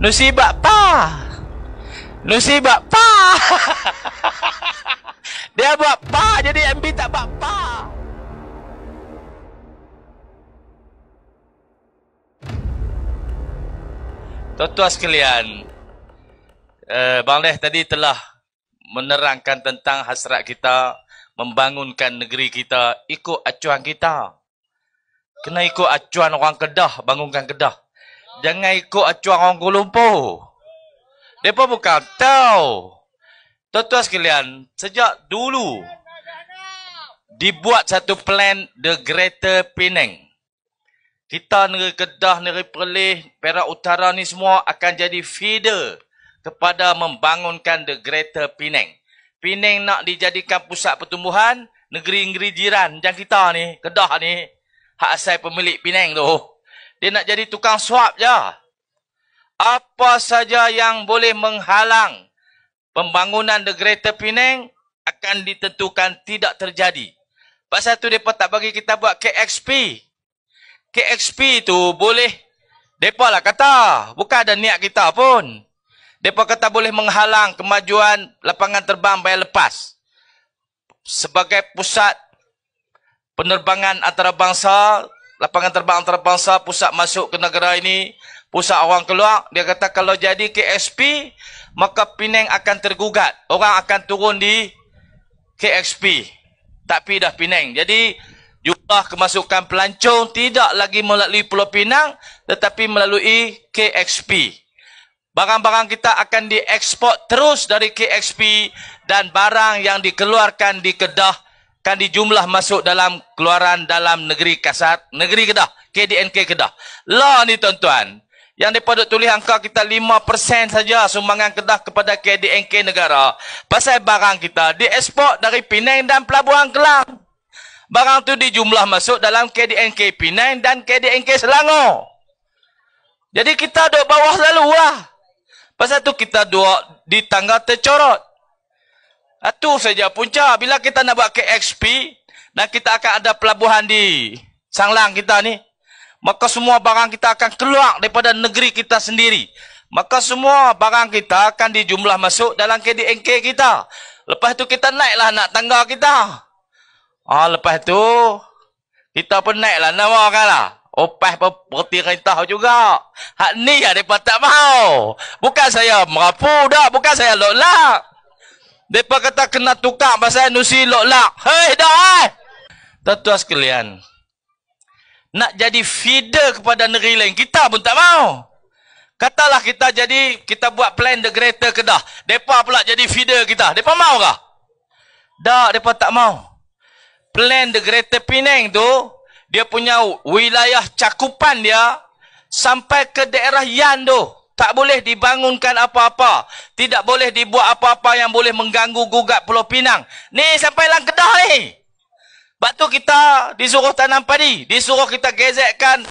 Lucy bapa. Lucy bapa. Dia bapa jadi MB tak bapa. Tuan-tuan sekalian, eh, Bang Leh tadi telah menerangkan tentang hasrat kita membangunkan negeri kita ikut acuan kita. Kena ikut acuan orang Kedah, bangunkan Kedah. Jangan ikut acuan orang Kuala Lumpur. Mereka bukan tahu. Tuan-tuan sekalian, sejak dulu dibuat satu plan The Greater Penang. Kita negeri Kedah, negeri Perlis, Perak Utara ni semua akan jadi feeder kepada membangunkan The Greater Penang. Penang nak dijadikan pusat pertumbuhan negeri-negeri jiran jangan kita ni, Kedah ni, hak asal pemilik Penang tu. Dia nak jadi tukang swab je. Apa saja yang boleh menghalang pembangunan The Greater Penang akan ditentukan tidak terjadi. Pasal satu mereka tak bagi kita buat KXP. KXP itu boleh mereka lah kata. Bukan ada niat kita pun. Mereka kata boleh menghalang kemajuan lapangan terbang bayar lepas. Sebagai pusat penerbangan antarabangsa lapangan terbang antarabangsa pusat masuk ke negara ini pusat orang keluar dia kata kalau jadi KSP maka Pinang akan tergugat orang akan turun di KXP tapi dah Pinang jadi jumlah kemasukan pelancong tidak lagi melalui Pulau Pinang tetapi melalui KXP barang-barang kita akan diekspor terus dari KXP dan barang yang dikeluarkan di Kedah kan di jumlah masuk dalam keluaran dalam negeri kasat negeri Kedah KDNK Kedah law ni tuan-tuan yang dipaduk tulis angka kita 5% saja sumbangan Kedah kepada KDNK negara pasal barang kita diekspor dari Pinang dan Pelabuhan Kelang barang tu dijumlah masuk dalam KDNK Pinang dan KDNK Selangor jadi kita duduk bawah lalu lah pasal tu kita dua di tangga tercorot itu saja punca. Bila kita nak buat KXP dan kita akan ada pelabuhan di Sanglang kita ni, maka semua barang kita akan keluar daripada negeri kita sendiri. Maka semua barang kita akan dijumlah masuk dalam KDNK kita. Lepas tu kita naiklah nak tangga kita. Ah lepas tu kita pun naiklah nama kan lah. Opah berhenti kereta juga. Hak ni ada patak mau. Bukan saya merapu dah. Bukan saya lolak. Depa kata kena tukar pasal nusi lok lak. Hei dah. Eh. Tuan-tuan sekalian. Nak jadi feeder kepada negeri lain kita pun tak mau. Katalah kita jadi kita buat plan the greater Kedah. Depa pula jadi feeder kita. Depa mau ke? Tak, depa tak mau. Plan the greater Penang tu dia punya wilayah cakupan dia sampai ke daerah Yan tu tak boleh dibangunkan apa-apa tidak boleh dibuat apa-apa yang boleh mengganggu gugat Pulau Pinang ni sampai lang kedah ni sebab tu kita disuruh tanam padi disuruh kita gezekkan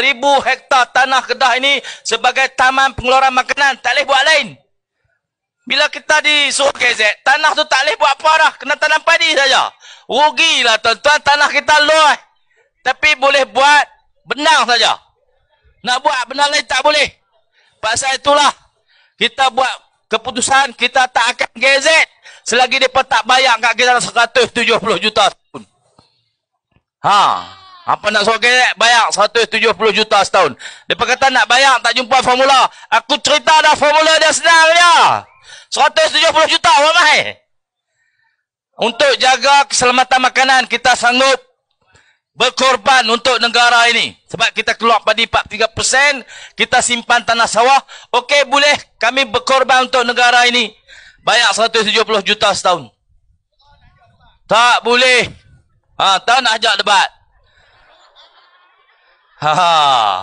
ribu hektar tanah kedah ini sebagai taman pengeluaran makanan tak boleh buat lain bila kita disuruh gezek tanah tu tak boleh buat apa dah kena tanam padi saja rugilah tuan-tuan tanah kita luas tapi boleh buat benang saja nak buat benda lain tak boleh. Pasal itulah kita buat keputusan kita tak akan gezet selagi dia tak bayar kat kita 170 juta setahun. Ha, apa nak suruh gezet bayar 170 juta setahun. Depa kata nak bayar tak jumpa formula. Aku cerita dah formula dia senang dia. 170 juta apa mai? Untuk jaga keselamatan makanan kita sanggup berkorban untuk negara ini. Sebab kita keluar padi 43%, kita simpan tanah sawah. Okey boleh kami berkorban untuk negara ini. Bayar 170 juta setahun. Tak boleh. Ha, tak nak ajak debat. Ha, ha.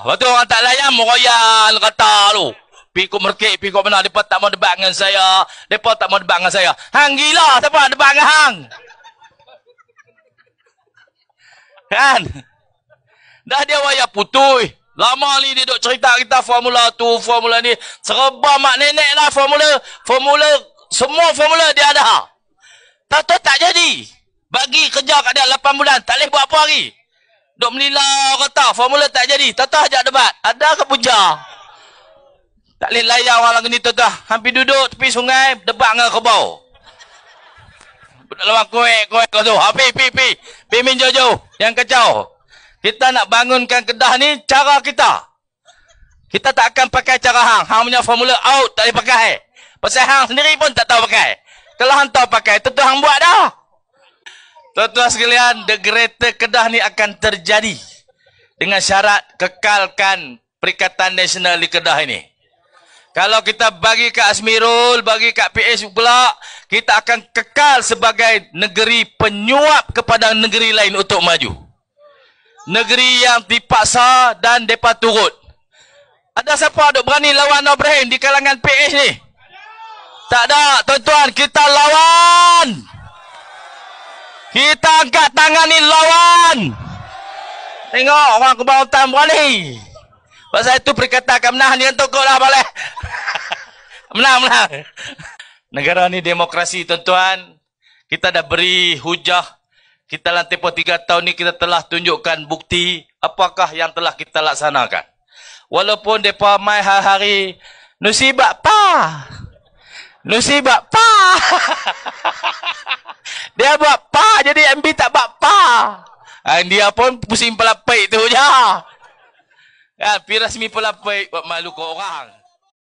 Lepas tu orang tak layan, meroyan kata tu. Pikuk merkik, pikuk mana. Mereka tak mau debat dengan saya. Mereka tak mau debat dengan saya. Hang gila, siapa nak debat dengan Hang? Hang. Kan? Dah dia wayak putui. Lama ni dia duk cerita kita formula tu, formula ni. Serba mak nenek lah formula. Formula, semua formula dia ada. Tak tahu tak jadi. Bagi kerja kat dia 8 bulan, tak boleh buat apa lagi. Duk menilai orang kata, formula tak jadi. Tak tahu ajak debat. Ada ke puja? Tak boleh layak orang lagi ni tu tu. Hampir duduk tepi sungai, debat dengan kebau lawan kuek, kuek, kuek tu. Habis, pi, pi. Pimin jauh-jauh. Yang kacau. Kita nak bangunkan Kedah ni, cara kita. Kita tak akan pakai cara Hang. Hang punya formula out, tak boleh pakai. Pasal Hang sendiri pun tak tahu pakai. Kalau Hang tahu pakai, tentu Hang buat dah. Tuan-tuan sekalian, the greater Kedah ni akan terjadi. Dengan syarat kekalkan Perikatan Nasional di Kedah ini. Kalau kita bagi kat Asmirul, bagi kat PS pula, kita akan kekal sebagai negeri penyuap kepada negeri lain untuk maju. Negeri yang dipaksa dan depa turut. Ada siapa dok berani lawan Ibrahim di kalangan PS ni? Tak ada, tuan-tuan, kita lawan. Kita angkat tangan ni lawan. Tengok orang kebangsaan berani. Pasal itu perkata akan menahan dengan tokoh lah balik. menang, menang. Negara ni demokrasi tuan-tuan. Kita dah beri hujah. Kita dalam tempoh tiga tahun ni kita telah tunjukkan bukti apakah yang telah kita laksanakan. Walaupun mereka mai hari-hari, Nusi bak pa. Nusi bak pa. dia buat pa jadi MB tak bak pa. Ah, dia pun pusing pelapai tu je. Ya. Ah, piras mi pula pay maluko ka.